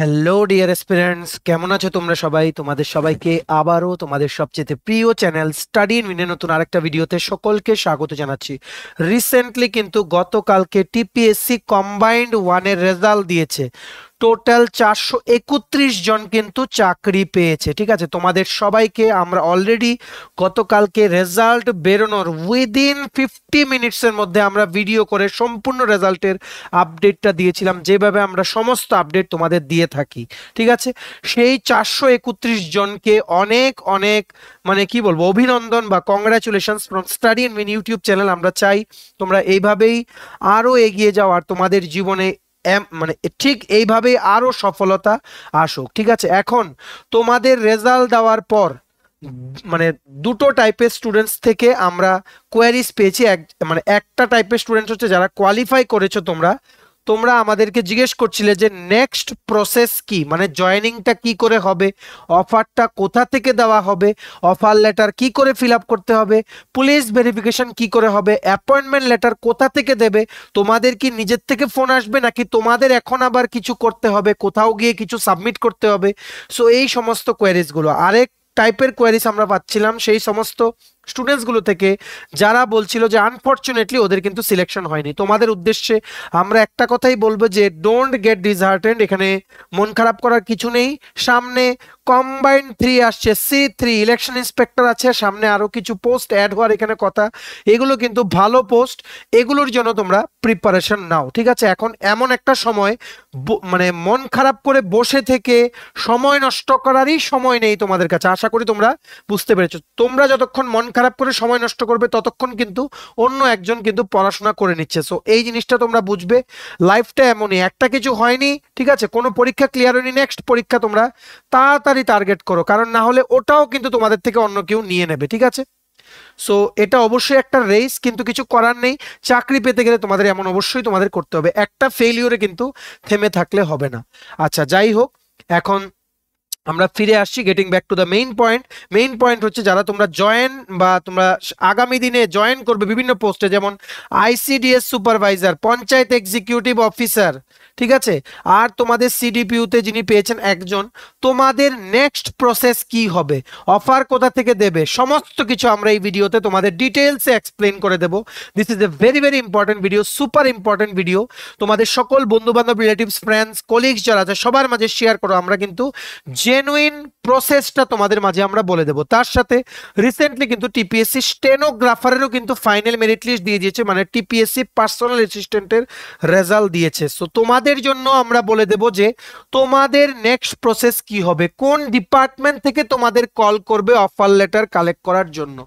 hello dear experience কেমন আছো তোমরা সবাই তোমাদের সবাইকে আবারও তোমাদের সবচেয়ে প্রিয় চ্যানেল স্টাডি মিনে নতুন আরেকটা ভিডিওতে সকলকে স্বাগত জানাচ্ছি রিসেন্টলি কিন্তু গতকালকে টিপিএসসি কম্বাইন্ড ওয়ানের রেজাল্ট দিয়েছে টোটাল চারশো একত্রিশ জন কিন্তু চাকরি পেয়েছে ঠিক আছে তোমাদের সবাইকে আমরা অলরেডি গতকালকে রেজাল্ট বেরোনোর উইদিন ফিফটি মিনিটসের মধ্যে আমরা ভিডিও করে সম্পূর্ণ রেজাল্টের আপডেটটা দিয়েছিলাম যেভাবে আমরা সমস্ত আপডেট তোমাদের দিয়ে থাকি ঠিক আছে সেই চারশো একত্রিশ জনকে অনেক অনেক মানে কি বলবো অভিনন্দন বা congratulations from Study In YouTube channel আমরা চাই তোমরা এইভাবেই আরও এগিয়ে যাওয়ার তোমাদের জীবনে মানে ঠিক এইভাবেই আরও সফলতা আসুক ঠিক আছে এখন তোমাদের রেজাল্ট দেওয়ার পর মানে দুটো টাইপের স্টুডেন্টস থেকে আমরা কোয়ারিজ পেয়েছি এক মানে একটা টাইপের স্টুডেন্টস হচ্ছে যারা কোয়ালিফাই করেছো তোমরা তোমরা আমাদেরকে জিজ্ঞেস করছিলে যে নেক্সট প্রসেস কি মানে জয়নিংটা কি করে হবে অফারটা কোথা থেকে দেওয়া হবে অফার লেটার কি করে ফিল করতে হবে পুলিশ ভেরিফিকেশন কি করে হবে অ্যাপয়েন্টমেন্ট লেটার কোথা থেকে দেবে তোমাদের কি নিজের থেকে ফোন আসবে নাকি তোমাদের এখন আবার কিছু করতে হবে কোথাও গিয়ে কিছু সাবমিট করতে হবে সো এই সমস্ত কোয়ারিজগুলো আরেক টাইপের কোয়ারিজ আমরা পাচ্ছিলাম সেই সমস্ত স্টুডেন্টসগুলো থেকে যারা বলছিল যে আনফর্চুনেটলি ওদের কিন্তু সিলেকশন হয়নি তোমাদের উদ্দেশ্যে আমরা একটা কথাই বলবো যে ডোন্ট গেট ডিসহার্টেন্ড এখানে মন খারাপ করার কিছু নেই সামনে কম্বাইন থ্রি আসছে সি থ্রি ইলেকশন ইন্সপেক্টর আছে সামনে আরও কিছু পোস্ট অ্যাড হওয়ার এখানে কথা এগুলো কিন্তু ভালো পোস্ট এগুলোর জন্য তোমরা প্রিপারেশন নাও ঠিক আছে এখন এমন একটা সময় মানে মন খারাপ করে বসে থেকে সময় নষ্ট করারই সময় নেই তোমাদের কাছে আশা করি তোমরা বুঝতে পেরেছো তোমরা যতক্ষণ মন খারাপ করে সময় নষ্ট করবে ততক্ষণ কিন্তু অন্য একজন কিন্তু পড়াশোনা করে নিচ্ছে সো এই জিনিসটা তোমরা বুঝবে লাইফটা এমনই একটা কিছু হয়নি ঠিক আছে কোনো পরীক্ষা ক্লিয়ার হয়নি নেক্সট পরীক্ষা তোমরা তাড়াতাড়ি টার্গেট করো কারণ না হলে ওটাও কিন্তু তোমাদের থেকে অন্য কেউ নিয়ে নেবে ঠিক আছে সো এটা অবশ্যই একটা রেস কিন্তু কিছু করার নেই চাকরি পেতে গেলে তোমাদের এমন অবশ্যই তোমাদের করতে হবে একটা ফেলিওরে কিন্তু থেমে থাকলে হবে না আচ্ছা যাই হোক এখন আমরা ফিরে আসছি getting back to the main point main point হচ্ছে যারা তোমরা জয়েন বা তোমরা আগামী দিনে জয়েন করবে বিভিন্ন পোস্টে যেমন ICDS supervisor panchayat executive officer ঠিক আছে আর তোমাদের সিডিপিউতে যিনি পেয়েছেন একজন তোমাদের নেক্সট প্রসেস কি হবে অফার কোথা থেকে দেবে সমস্ত কিছু আমরা এই ভিডিওতে তোমাদের ডিটেলসে এক্সপ্লেন করে দেব this is a very very important video super important video তোমাদের সকল বন্ধুবান্ধব রিলেটিভস ফ্রেন্ডস কলিগস যারা আছে সবার মাঝে শেয়ার করো আমরা কিন্তু জেনুইন প্রসেসটা তোমাদের মাঝে আমরা বলে দেব তার সাথে রিসেন্টলি কিন্তু টিপিএসসি স্টেনোগ্রাফারেরও কিন্তু ফাইনাল মেরিট লিস্ট দিয়ে দিয়েছে মানে টিপিএসসি পার্সোনাল অ্যাসিস্ট্যান্টের রেজাল্ট দিয়েছে সো তোমাদের জন্য আমরা বলে দেব যে তোমাদের নেক্সট প্রসেস কি হবে কোন ডিপার্টমেন্ট থেকে তোমাদের কল করবে অফার লেটার কালেক্ট করার জন্য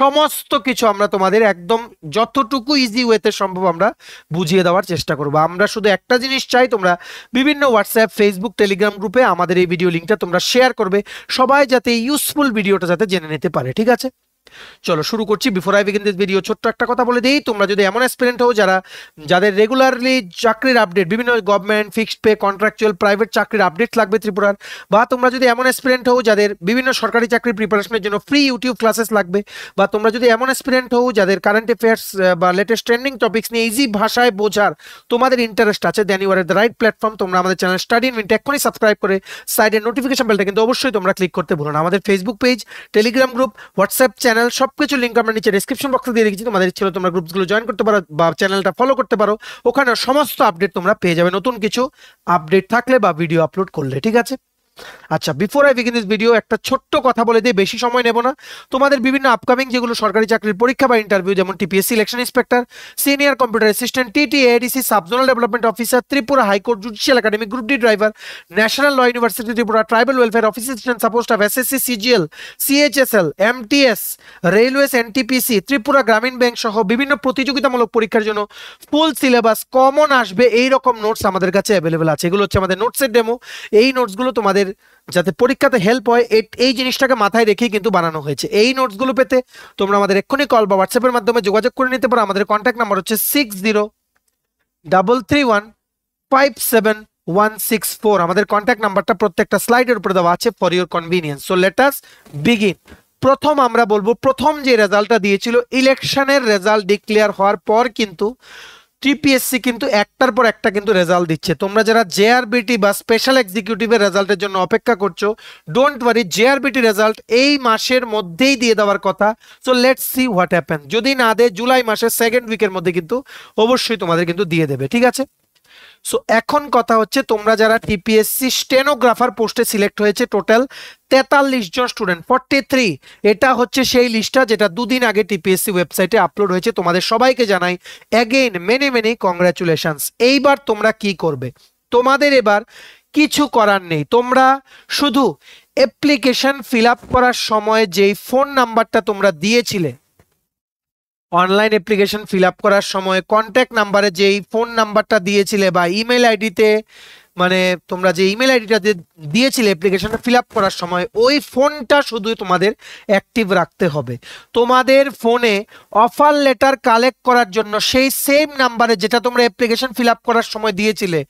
সমস্ত কিছু আমরা তোমাদের একদম যতটুকু ইজি ওয়েতে সম্ভব আমরা বুঝিয়ে দেওয়ার চেষ্টা করব আমরা শুধু একটা জিনিস চাই তোমরা বিভিন্ন হোয়াটসঅ্যাপ ফেসবুক টেলিগ্রাম গ্রুপে আমাদের এই ভিডিও লিঙ্কটা তোমরা শেয়ার করবে সবাই যাতে ইউজফুল ভিডিওটা যাতে জেনে নিতে পারে ঠিক আছে চলো শুরু করছি before I begin this video ছোট্ট একটা কথা বলে দিই তোমরা যদি এমন অ্যাসপিরেন্ট হও যারা যাদের রেগুলারলি চাকরির আপডেট বিভিন্ন government fixed pay contractual private চাকরির আপডেট লাগবে ত্রিপুরার বা তোমরা যদি এমন অ্যাসপিরেন্ট হও যাদের বিভিন্ন সরকারি চাকরির প্রিপারেশনের জন্য ফ্রি ইউটিউব ক্লাসেস লাগবে বা তোমরা যদি এমন অ্যাসপিরেন্ট হও যাদের কারেন্ট অ্যাফেয়ার্স বা লেটেস্ট ট্রেন্ডিং টপিক্স নিয়ে ইজি ভাষায় বোঝার তোমাদের ইন্টারেস্ট আছে then you are the right platform তোমরা আমাদের চ্যানেল স্টাডি মিনিট এক্ষুনি সাবস্ক্রাইব করে সাইডের নোটিফিকেশন বেলটা কিন্তু অবশ্যই তোমরা ক্লিক করতে ভুলো না আমাদের Facebook page Telegram group WhatsApp channel channel সব কিছু লিঙ্ক আমরা নিচে ডিসক্রিপশন বক্সে দিয়ে রেখেছি তোমাদের ইচ্ছে তোমরা গ্রুপগুলো জয়েন করতে পারো বা চ্যানেলটা ফলো করতে পারো ওখানে সমস্ত আপডেট তোমরা পেয়ে যাবে নতুন কিছু আপডেট থাকলে বা ভিডিও আপলোড করলে ঠিক আছে আচ্ছা before I begin this video একটা ছোট্ট কথা বলে দিই বেশি সময় নেব না তোমাদের বিভিন্ন আপকামিং যেগুলো সরকারি চাকরির পরীক্ষা বা ইন্টারভিউ যেমন TPSC election inspector senior computer assistant TT ADC subzonal development officer Tripura high court judicial academy group D driver national law university Tripura tribal welfare office assistant support of SSC CGL CHSL MTS railways NTPC Tripura Gramin bank সহ বিভিন্ন প্রতিযোগিতামূলক পরীক্ষার জন্য full syllabus common আসবে এই রকম notes আমাদের কাছে অ্যাভেলেবেল আছে এগুলো হচ্ছে আমাদের নোটসের ডেমো এই নোটসগুলো তোমাদের যাতে পরীক্ষাতে হেল্প হয় এই জিনিসটাকে মাথায় রেখেই কিন্তু বানানো হয়েছে এই নোটসগুলো পেতে তোমরা আমাদের এক্ষুনি কল বা হোয়াটসঅ্যাপের মাধ্যমে যোগাযোগ করে নিতে পারো আমাদের কন্ট্যাক্ট নাম্বার হচ্ছে six zero double three one five seven one six four আমাদের কন্ট্যাক্ট নাম্বারটা প্রত্যেকটা স্লাইডের উপরে দেওয়া আছে for your convenience so let's begin প্রথম আমরা বলবো প্রথম যে রেজাল্টটা দিয়েছিল ইলেকশনের রেজাল্ট ডিক্লেয়ার হওয়ার পর কিন্তু টিপিএসসি কিন্তু একটার পর একটা কিন্তু রেজাল্ট দিচ্ছে তোমরা যারা জেআরবিটি বা স্পেশাল এক্সিকিউটিভের রেজাল্টের জন্য অপেক্ষা করছো ডোন্ট ওয়ারি জেআরবিটি রেজাল্ট এই মাসের মধ্যেই দিয়ে দেওয়ার কথা so let's see what happen যদি না দেয় জুলাই মাসের সেকেন্ড উইকের মধ্যে কিন্তু অবশ্যই তোমাদের কিন্তু দিয়ে দেবে ঠিক আছে সো এখন কথা হচ্ছে তোমরা যারা টিপিএসসি স্টেনোগ্রাফার পোস্টে সিলেক্ট হয়েছে টোটাল তেতাল্লিশ জন স্টুডেন্ট ফর্টি থ্রি এটা হচ্ছে সেই লিস্টটা যেটা দুদিন আগে টিপিএসসি ওয়েবসাইটে আপলোড হয়েছে তোমাদের সবাইকে জানাই অ্যাগেইন মেনি মেনি কংগ্রাচুলেশনস এইবার তোমরা কি করবে তোমাদের এবার কিছু করার নেই তোমরা শুধু অ্যাপ্লিকেশন ফিল করার সময় যেই ফোন নাম্বারটা তোমরা দিয়েছিলে অনলাইন অ্যাপ্লিকেশন ফিল করার সময় কন্ট্যাক্ট নাম্বারে যেই ফোন নাম্বারটা দিয়েছিলে বা ইমেল আইডিতে মানে তোমরা যে ইমেল আইডিটা দিয়েছিলে অ্যাপ্লিকেশনটা ফিল আপ করার সময় ওই ফোনটা শুধু তোমাদের অ্যাক্টিভ রাখতে হবে তোমাদের ফোনে অফার লেটার কালেক্ট করার জন্য সেই সেম নাম্বারে যেটা তোমরা অ্যাপ্লিকেশন ফিল আপ করার সময় দিয়েছিলে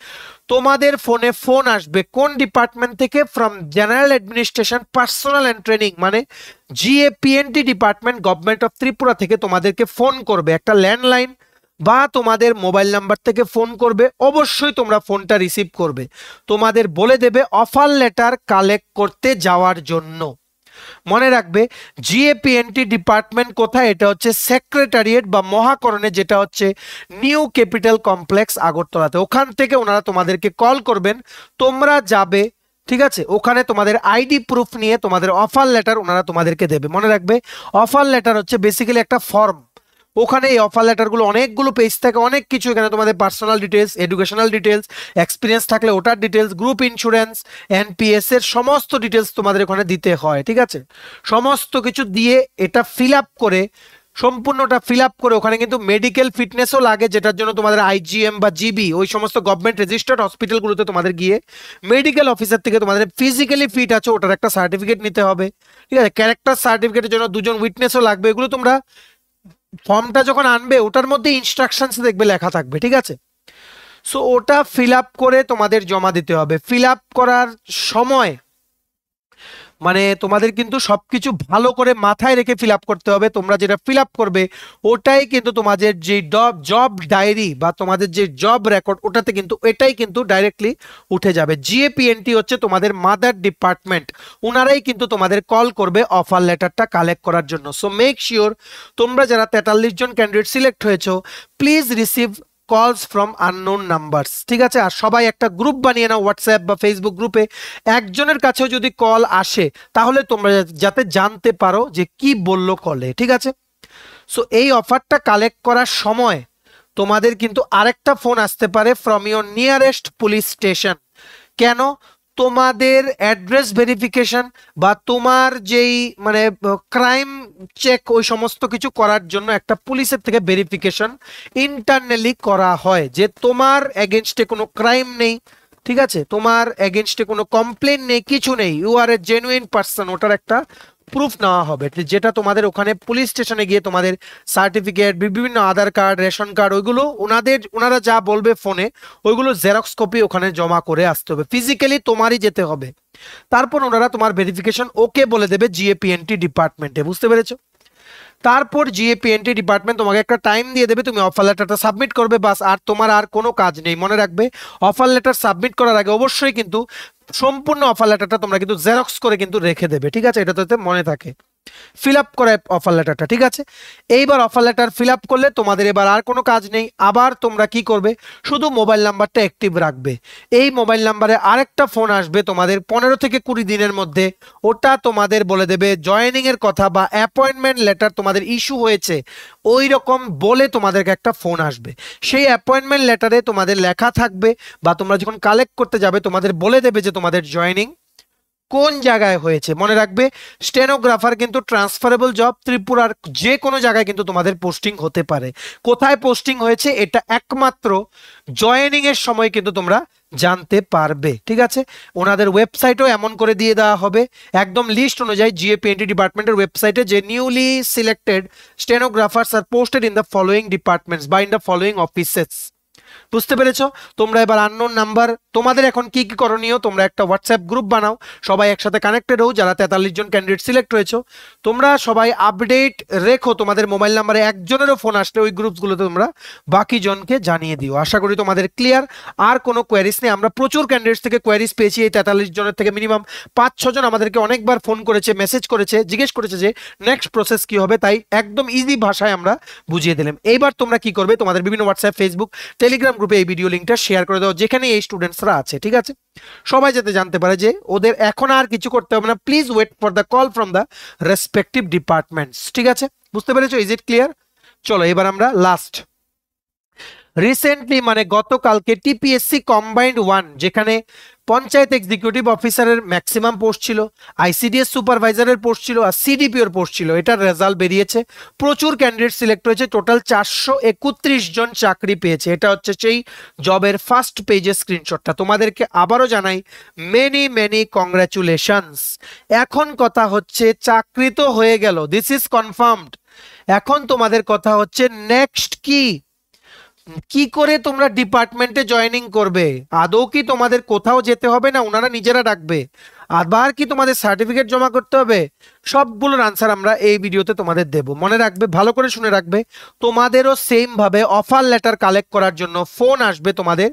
তোমাদের ফোনে ফোন আসবে কোন ডিপার্টমেন্ট থেকে from general administration personal and training মানে GAPNT department government of Tripura থেকে তোমাদেরকে ফোন করবে একটা ল্যান্ডলাইন বা তোমাদের মোবাইল নাম্বার থেকে ফোন করবে অবশ্যই তোমরা ফোনটা রিসিভ করবে তোমাদের বলে দেবে অফার লেটার কালেক্ট করতে যাওয়ার জন্য মনে রাখবে জিএপিএনটি ডিপার্টমেন্ট কোথায় এটা হচ্ছে সেক্রেটারিয়েট বা মহাকরণে যেটা হচ্ছে নিউ ক্যাপিটাল কমপ্লেক্স আগরতলাতে ওখান থেকে ওনারা তোমাদেরকে কল করবেন তোমরা যাবে ঠিক আছে ওখানে তোমাদের আইডি প্রুফ নিয়ে তোমাদের অফার লেটার ওনারা তোমাদেরকে দেবে মনে রাখবে অফার লেটার হচ্ছে বেসিক্যালি একটা ফর্ম ওখানে এই অফার লেটারগুলো অনেকগুলো পেজ থাকে অনেক কিছু এখানে তোমাদের personal details educational details experience থাকলে ওটার ডিটেলস গ্রুপ ইন্স্যুরেন্স এনপিএস এর সমস্ত ডিটেলস তোমাদের ওখানে দিতে হয় ঠিক আছে সমস্ত কিছু দিয়ে এটা ফিল আপ করে সম্পূর্ণটা ফিল আপ করে ওখানে কিন্তু মেডিকেল ফিটনেসও লাগে যেটার জন্য তোমাদের আইজিএম বা জিবি ওই সমস্ত গভর্নমেন্ট রেজিস্টার্ড হসপিটালগুলোতে তোমাদের গিয়ে মেডিকেল অফিসার থেকে তোমাদের ফিজিক্যালি ফিট আছে ওটার একটা সার্টিফিকেট নিতে হবে ঠিক আছে ক্যারেক্টার সার্টিফিকেটের জন্য দুজন উইটনেসও লাগবে এগুলো তোমরা ফর্মটা যখন আনবে ওটার মধ্যে ইনস্ট্রাকশনস দেখবে লেখা থাকবে ঠিক আছে সো ওটা ফিল করে তোমাদের জমা দিতে হবে ফিল করার সময় মানে তোমাদের কিন্তু সব কিছু ভালো করে মাথায় রেখে ফিল করতে হবে তোমরা যেটা ফিল করবে ওটাই কিন্তু তোমাদের যে জব ডায়েরি বা তোমাদের যে জব রেকর্ড ওটাতে কিন্তু এটাই কিন্তু ডাইরেক্টলি উঠে যাবে জিএপিএনটি হচ্ছে তোমাদের মাদার ডিপার্টমেন্ট ওনারাই কিন্তু তোমাদের কল করবে অফার লেটারটা কালেক্ট করার জন্য সো মেক শিওর তোমরা যারা তেতাল্লিশ জন ক্যান্ডিডেট সিলেক্ট হয়েছো please receive calls from unknown numbers ঠিক আছে আর সবাই একটা গ্রুপ বানিয়ে নাও হোয়াটসঅ্যাপ বা ফেসবুক গ্রুপে একজনের কাছেও যদি কল আসে তাহলে তোমরা যাতে জানতে পারো যে কি বলল কলে ঠিক আছে সো এই অফারটা কালেক্ট করার সময় তোমাদের কিন্তু আরেকটা ফোন আসতে পারে from your nearest police station কেন তোমাদের অ্যাড্রেস ভেরিফিকেশন বা তোমার যেই মানে ক্রাইম চেক ওই সমস্ত কিছু করার জন্য একটা পুলিশের থেকে ভেরিফিকেশন ইন্টারনালি করা হয় যে তোমার এগেনস্টে কোনো ক্রাইম নেই ঠিক আছে তোমার এগেনস্টে কোনো কমপ্লেন নেই কিছু নেই you are a genuine person ওটার একটা প্রুফ নেওয়া হবে যেটা তোমাদের ওখানে পুলিশ স্টেশনে গিয়ে তোমাদের সার্টিফিকেট বিভিন্ন আধার কার্ড রেশন কার্ড ওইগুলো ওনাদের ওনারা যা বলবে ফোনে ওইগুলো জেরক্স কপি ওখানে জমা করে আসতে হবে ফিজিক্যালি তোমারই যেতে হবে তারপর ওনারা তোমার ভেরিফিকেশন ওকে বলে দেবে জিএপিএনটি ডিপার্টমেন্টে বুঝতে পেরেছো তারপর জিএপিএনটি ডিপার্টমেন্ট তোমাকে একটা টাইম দিয়ে দেবে তুমি অফার লেটারটা সাবমিট করবে বাস আর তোমার আর কোনো কাজ নেই মনে রাখবে অফার লেটার সাবমিট করার আগে অবশ্যই কিন্তু সম্পূর্ণ অফার লেটারটা তোমরা কিন্তু জেরক্স করে কিন্তু রেখে দেবে ঠিক আছে এটা তো মনে থাকে ফিল আপ করে অফার লেটারটা ঠিক আছে এইবার অফার লেটার ফিল আপ করলে তোমাদের এবার আর কোনো কাজ নেই আবার তোমরা কি করবে শুধু মোবাইল নাম্বারটা অ্যাক্টিভ রাখবে এই মোবাইল নাম্বারে আরেকটা ফোন আসবে তোমাদের পনেরো থেকে কুড়ি দিনের মধ্যে ওটা তোমাদের বলে দেবে জয়েনিংয়ের কথা বা অ্যাপয়েন্টমেন্ট লেটার তোমাদের ইস্যু হয়েছে ওই রকম বলে তোমাদেরকে একটা ফোন আসবে সেই অ্যাপয়েন্টমেন্ট লেটারে তোমাদের লেখা থাকবে বা তোমরা যখন কালেক্ট করতে যাবে তোমাদের বলে দেবে যে তোমাদের জয়েনিং কোন জায়গায় হয়েছে মনে রাখবে স্টেনোগ্রাফার কিন্তু ট্রান্সফারেবল জব ত্রিপুরার যে কোনো জায়গায় কিন্তু তোমাদের পোস্টিং হতে পারে কোথায় পোস্টিং হয়েছে এটা একমাত্র জয়েনিংয়ের সময় কিন্তু তোমরা জানতে পারবে ঠিক আছে ওনাদের ওয়েবসাইটও এমন করে দিয়ে দেওয়া হবে একদম লিস্ট অনুযায়ী জিএপিএনটি ডিপার্টমেন্টের ওয়েবসাইটে যে newly selected stenographers are posted in the following departments বা ইন দ্য ফলোয়িং অফিসেস বুঝতে পেরেছ তোমরা এবার আননোন নাম্বার তোমাদের এখন কি কি করণীয় তোমরা একটা হোয়াটসঅ্যাপ গ্রুপ বানাও সবাই একসাথে কানেক্টেড হও যারা তেতাল্লিশ জন ক্যান্ডিডেট সিলেক্ট হয়েছ তোমরা সবাই আপডেট রেখো তোমাদের মোবাইল নাম্বারে একজনেরও ফোন আসলে ওই গ্রুপসগুলোতে তোমরা বাকি জনকে জানিয়ে দিও আশা করি তোমাদের ক্লিয়ার আর কোনো কোয়ারিস নেই আমরা প্রচুর ক্যান্ডিডেটস থেকে কোয়ারিস পেয়েছি এই তেতাল্লিশ জনের থেকে মিনিমাম পাঁচ ছজন আমাদেরকে অনেকবার ফোন করেছে মেসেজ করেছে জিজ্ঞেস করেছে যে নেক্সট প্রসেস কি হবে তাই একদম ইজি ভাষায় আমরা বুঝিয়ে দিলাম এইবার তোমরা কি করবে তোমাদের বিভিন্ন হোয়াটসঅ্যাপ ফেসবুক টেলিগ্রাম গ্রুপে এই ভিডিও লিঙ্কটা শেয়ার করে দাও যেখানে এই স্টুডেন্টসরা আছে ঠিক আছে সবাই যাতে জানতে পারে যে ওদের এখন আর কিছু করতে হবে না please wait for the call from the respective departments ঠিক আছে বুঝতে পেরেছো ইজ ইট ক্লিয়ার চলো এবার আমরা লাস্ট রিসেন্টলি মানে গতকালকে টিপিএসসি কম্বাইন্ড ওয়ান যেখানে পঞ্চায়েত এক্সিকিউটিভ অফিসারের ম্যাক্সিমাম পোস্ট ছিল আইসিডিএস সুপারভাইজারের পোস্ট ছিল আর সিডিপিওর পোস্ট ছিল এটার রেজাল্ট বেরিয়েছে প্রচুর ক্যান্ডিডেট সিলেক্ট হয়েছে টোটাল চারশো একত্রিশ জন চাকরি পেয়েছে এটা হচ্ছে সেই জবের ফার্স্ট পেজের স্ক্রিনশটটা তোমাদেরকে আবারও জানাই মেনি মেনি কংগ্রাচুলেশনস এখন কথা হচ্ছে চাকরি তো হয়ে গেল দিস ইজ কনফার্মড এখন তোমাদের কথা হচ্ছে নেক্সট কি কি করে তোমরা ডিপার্টমেন্টে জয়নিং করবে আদৌ কি তোমাদের কোথাও যেতে হবে না ওনারা নিজেরা ডাকবে আবার কি তোমাদের সার্টিফিকেট জমা করতে হবে সবগুলোর আনসার আমরা এই ভিডিওতে তোমাদের দেব মনে রাখবে ভালো করে শুনে রাখবে তোমাদেরও সেমভাবে অফার লেটার কালেক্ট করার জন্য ফোন আসবে তোমাদের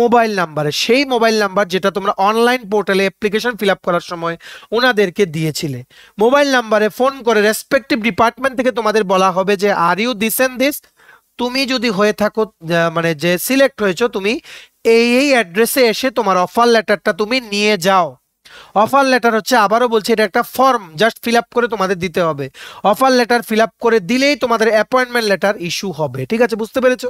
মোবাইল নাম্বারে সেই মোবাইল নাম্বার যেটা তোমরা অনলাইন পোর্টালে অ্যাপ্লিকেশন ফিল করার সময় ওনাদেরকে দিয়েছিলে মোবাইল নাম্বারে ফোন করে রেসপেক্টিভ ডিপার্টমেন্ট থেকে তোমাদের বলা হবে যে are you this and this তুমি যদি হয়ে থাকো মানে যে সিলেক্ট হয়েছো তুমি এই এই অ্যাড্রেসে এসে তোমার অফার লেটারটা তুমি নিয়ে যাও অফার লেটার হচ্ছে আবারও বলছি এটা একটা ফর্ম জাস্ট ফিল করে তোমাদের দিতে হবে অফার লেটার ফিল করে দিলেই তোমাদের অ্যাপয়েন্টমেন্ট লেটার ইস্যু হবে ঠিক আছে বুঝতে পেরেছো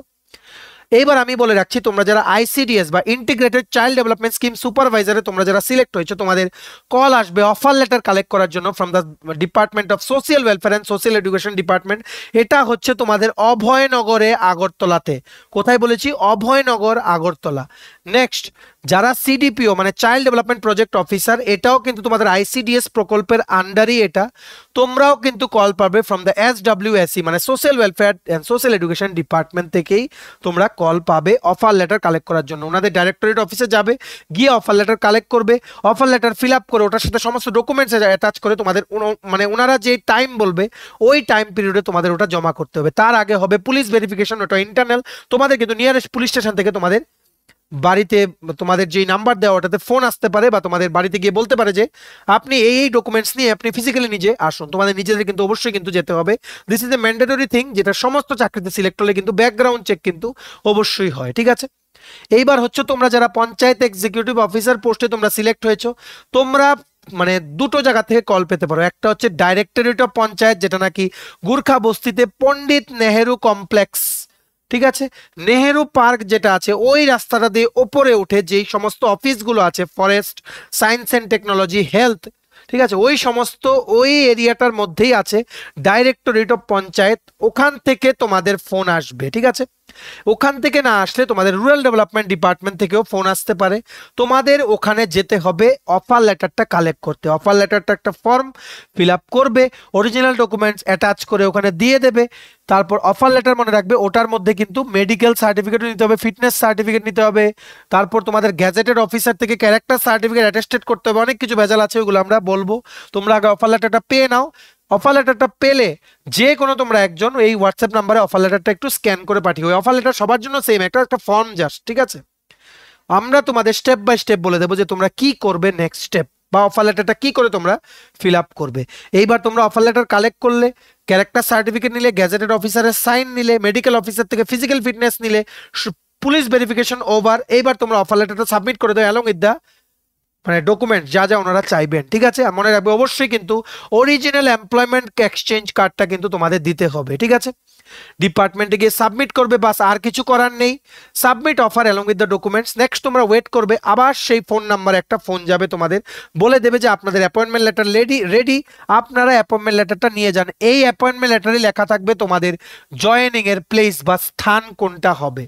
এইবার আমি বলে রাখছি তোমরা যারা আইসিডিএস বা ইন্টিগ্রেটেড চাইল্ড ডেভেলপমেন্ট স্কিম সুপারভাইজারে তোমরা যারা সিলেক্ট হয়েছে তোমাদের কল আসবে অফার লেটার কালেক্ট করার জন্য from the department of social welfare and social education department এটা হচ্ছে তোমাদের অভয়নগরে আগরতলাতে কোথায় বলেছি অভয়নগর আগরতলা নেক্সট যারা সিডিপিও মানে চাইল্ড ডেভেলপমেন্ট প্রজেক্ট অফিসার এটাও কিন্তু তোমাদের আইসিডিএস প্রকল্পের আন্ডারই এটা তোমরাও কিন্তু কল পাবে ফ্রম দ্য এস ডাব্লিউএসি মানে social welfare and social education department থেকেই তোমরা কল পাবে অফার লেটার কালেক্ট করার জন্য ওনাদের ডাইরেক্টরেট অফিসে যাবে গিয়ে অফার লেটার কালেক্ট করবে অফার লেটার ফিল আপ করে ওটার সাথে সমস্ত ডকুমেন্টস অ্যাটাচ করে তোমাদের মানে ওনারা যে টাইম বলবে ওই টাইম পিরিয়ডে তোমাদের ওটা জমা করতে হবে তার আগে হবে পুলিশ ভেরিফিকেশন ওটা ইন্টারনাল তোমাদের কিন্তু নিয়ারেস্ট পুলিশ স্টেশন থেকে তোমাদের বাড়িতে তোমাদের যেই নাম্বার দেওয়া ওটাতে ফোন আসতে পারে বা তোমাদের বাড়িতে গিয়ে বলতে পারে যে আপনি এই এই ডকুমেন্টস নিয়ে আপনি ফিজিক্যালি নিজে আসুন তোমাদের নিজেদের কিন্তু অবশ্যই কিন্তু যেতে হবে this is a mandatory thing যেটা সমস্ত চাকরিতে সিলেক্ট হলে কিন্তু ব্যাকগ্রাউন্ড চেক কিন্তু অবশ্যই হয় ঠিক আছে এইবার হচ্ছে তোমরা যারা পঞ্চায়েত এক্সিকিউটিভ অফিসার পোস্টে তোমরা সিলেক্ট হয়েছো তোমরা মানে দুটো জায়গা থেকে কল পেতে পারো একটা হচ্ছে ডাইরেক্টরেট অফ পঞ্চায়েত যেটা নাকি গুর্খা বস্তিতে পণ্ডিত নেহেরু কমপ্লেক্স ঠিক আছে নেহেরু পার্ক যেটা আছে ওই রাস্তাটা দিয়ে ওপরে উঠে যেই সমস্ত অফিসগুলো আছে forest science and technology health ঠিক আছে ওই সমস্ত ওই এরিয়াটার মধ্যেই আছে ডাইরেক্টরেট অফ পঞ্চায়েত ওখান থেকে তোমাদের ফোন আসবে ঠিক আছে ওখান থেকে না আসলে তোমাদের রুরাল ডেভেলপমেন্ট ডিপার্টমেন্ট থেকেও ফোন আসতে পারে তোমাদের ওখানে যেতে হবে অফার লেটারটা কালেক্ট করতে অফার লেটারটা একটা ফর্ম ফিল করবে অরিজিনাল ডকুমেন্টস অ্যাটাচ করে ওখানে দিয়ে দেবে তারপর অফার লেটার মনে রাখবে ওটার মধ্যে কিন্তু মেডিকেল সার্টিফিকেটও নিতে হবে ফিটনেস সার্টিফিকেট নিতে হবে তারপর তোমাদের গ্যাজেটেড অফিসার থেকে ক্যারেক্টার সার্টিফিকেট অ্যাটেস্টেড করতে হবে অনেক কিছু ভেজাল আছে ওগুলো আমরা বলবো তোমরা আগে অফার লেটারটা পেয়ে নাও অফার লেটারটা পেলে যে কোনো তোমরা একজন এই হোয়াটসঅ্যাপ নাম্বারে অফার লেটারটা একটু স্ক্যান করে পাঠিয়ে ওই অফার লেটার সবার জন্য সেম একটা একটা ফর্ম যাস ঠিক আছে আমরা তোমাদের স্টেপ বাই স্টেপ বলে দেবো যে তোমরা কি করবে নেক্সট স্টেপ বা অফার লেটারটা কী করে তোমরা ফিল আপ করবে এইবার তোমরা অফার লেটার কালেক্ট করলে ক্যারেক্টার সার্টিফিকেট নিলে গ্যাজেটেড অফিসারের সাইন নিলে মেডিকেল অফিসার থেকে ফিজিক্যাল ফিটনেস নিলে পুলিশ ভেরিফিকেশন ওভার এইবার তোমরা অফার লেটারটা সাবমিট করে দাও অ্যালং উইথ দ্য মানে ডকুমেন্টস যা যা ওনারা চাইবেন ঠিক আছে মনে রাখবে অবশ্যই কিন্তু অরিজিনাল এমপ্লয়মেন্ট এক্সচেঞ্জ কার্ডটা কিন্তু তোমাদের দিতে হবে ঠিক আছে ডিপার্টমেন্টে গিয়ে সাবমিট করবে বাস আর কিছু করার নেই submit offer along with the documents next তোমরা ওয়েট করবে আবার সেই ফোন নাম্বারে একটা ফোন যাবে তোমাদের বলে দেবে যে আপনাদের অ্যাপয়েন্টমেন্ট লেটার রেডি রেডি আপনারা অ্যাপয়েন্টমেন্ট লেটারটা নিয়ে যান এই অ্যাপয়েন্টমেন্ট লেটারই লেখা থাকবে তোমাদের জয়েনিংয়ের প্লেস বা স্থান কোনটা হবে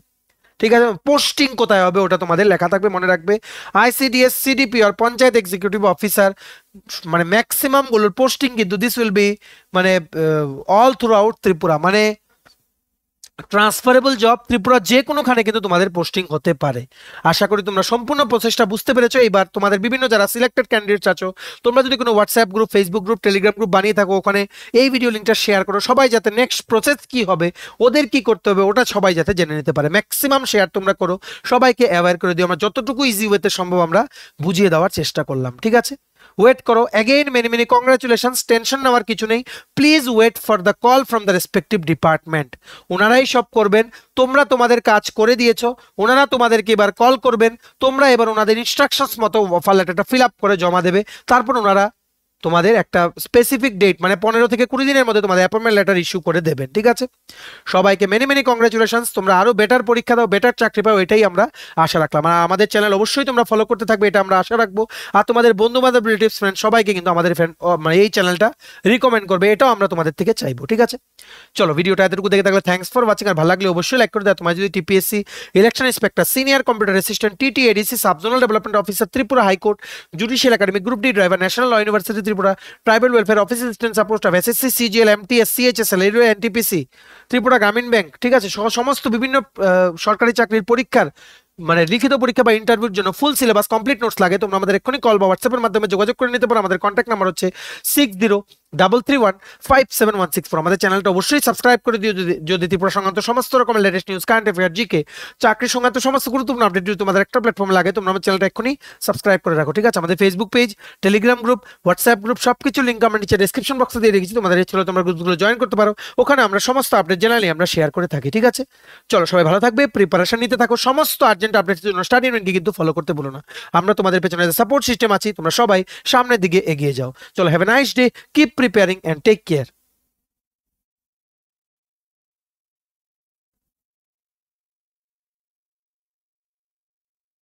ঠিক আছে পোস্টিং কোথায় হবে ওটা তোমাদের লেখা থাকবে মনে রাখবে আইসিডিএস সিডিপি আর পঞ্চায়েত এক্সিকিউটিভ অফিসার মানে ম্যাক্সিমামগুলোর পোস্টিং কিন্তু দিস উইল বি মানে অল থ্রু আউট ত্রিপুরা মানে ট্রান্সফারেবল জব ত্রিপুরা যে কোনোখানে কিন্তু তোমাদের পোস্টিং হতে পারে আশা করি তোমরা সম্পূর্ণ প্রচেষ্টা বুঝতে পেরেছো এবার তোমাদের বিভিন্ন যারা সিলেক্টেড ক্যান্ডিডেটস আছো তোমরা যদি কোনো WhatsApp group Facebook group Telegram group বানিয়ে থাকো ওখানে এই ভিডিও লিঙ্কটা শেয়ার করো সবাই যাতে নেক্সট প্রসেস কী হবে ওদের কি করতে হবে ওটা সবাই যাতে জেনে নিতে পারে ম্যাক্সিমাম শেয়ার তোমরা করো সবাইকে অ্যাওয়ার করে দিও আমরা যতটুকু ইজি ওয়েতে সম্ভব আমরা বুঝিয়ে দেওয়ার চেষ্টা করলাম ঠিক আছে ওয়েট করো again many many congratulations tension নেওয়ার কিছু নেই please wait for the call from the respective department ওনারাই সব করবেন তোমরা তোমাদের কাজ করে দিয়েছো ওনারা তোমাদেরকে এবার কল করবেন তোমরা এবার ওনাদের ইনস্ট্রাকশনস মতো অফার লেটারটা ফিল আপ করে জমা দেবে তারপর ওনারা তোমাদের একটা স্পেসিফিক ডেট মানে পনেরো থেকে কুড়ি দিনের মধ্যে তোমাদের অ্যাপয়েন্টমেন্ট লেটার ইস্যু করে দেবেন ঠিক আছে সবাইকে মেনি মেনি কংগ্রাচুলেশনস তোমরা আরও বেটার পরীক্ষা দাও বেটার চাকরি পাও এটাই আমরা আশা রাখলাম আর আমাদের চ্যানেল অবশ্যই তোমরা ফলো করতে থাকবে এটা আমরা আশা রাখবো আর তোমাদের বন্ধু বান্ধব রিলেটিভস ফ্রেন্ড সবাইকে কিন্তু আমাদের ফ্রেন্ড মানে এই চ্যানেলটা রিকমেন্ড করবে এটাও আমরা তোমাদের থেকে চাইবো ঠিক আছে চলো ভিডিওটা এতটুকু দেখে থাকলে থ্যাংকস ফর ওয়াচিং আর ভালো লাগলে অবশ্যই লাইক করে দেয় তোমার যদি TPSC election inspector senior computer assistant TT ADC subzonal development officer Tripura high court judicial academy group D driver national university Tripura tribal welfare office assistant support of SSC CGL MTS CHSL railway NTPC Tripura Gramin bank ঠিক আছে সমস্ত বিভিন্ন সরকারি চাকরির পরীক্ষার মানে লিখিত পরীক্ষা বা ইন্টারভিউর জন্য ফুল সিলেবাস কমপ্লিট নোটস লাগে তোমরা আমাদের এক্ষুনি কল বা হোয়াটসঅ্যাপের মাধ্যমে যোগাযোগ করে নিতে পারো আমাদের কন্ট্যাক্ট নাম্বার হচ্ছে six zero double three one five seven one six four আমাদের চ্যানেলটা অবশ্যই সাবস্ক্রাইব করে দিও যদি যদি ত্রিপুরা সংক্রান্ত সমস্ত রকমের latest news current affair GK চাকরি সংক্রান্ত সমস্ত গুরুত্বপূর্ণ আপডেট যদি তোমাদের একটা প্ল্যাটফর্ম লাগে তোমরা আমার চ্যানেলটা এক্ষুনি সাবস্ক্রাইব করে রাখো ঠিক আছে আমাদের Facebook page Telegram group WhatsApp group সব কিছু লিঙ্ক আমরা নিচে ডিসক্রিপশন বক্সে দিয়ে রেখেছি তোমাদের এই ছিল তোমরা গ্রুপগুলো জয়েন করতে পারো ওখানে আমরা সমস্ত আপডেট জেনারেলি আমরা শেয়ার করে থাকি ঠিক আছে চলো সবাই ভালো থাকবে প্রিপারেশন নিতে থাকো সমস্ত আর্জেন্ট আর্জেন্ট আপডেটের জন্য স্টাডি ব্যাংকে কিন্তু ফলো করতে ভুলো না আমরা তোমাদের পেছনে সাপোর্ট সিস্টেম আছি তোমরা সবাই সামনের দিকে এগিয়ে যাও চলো have a nice day keep preparing and take care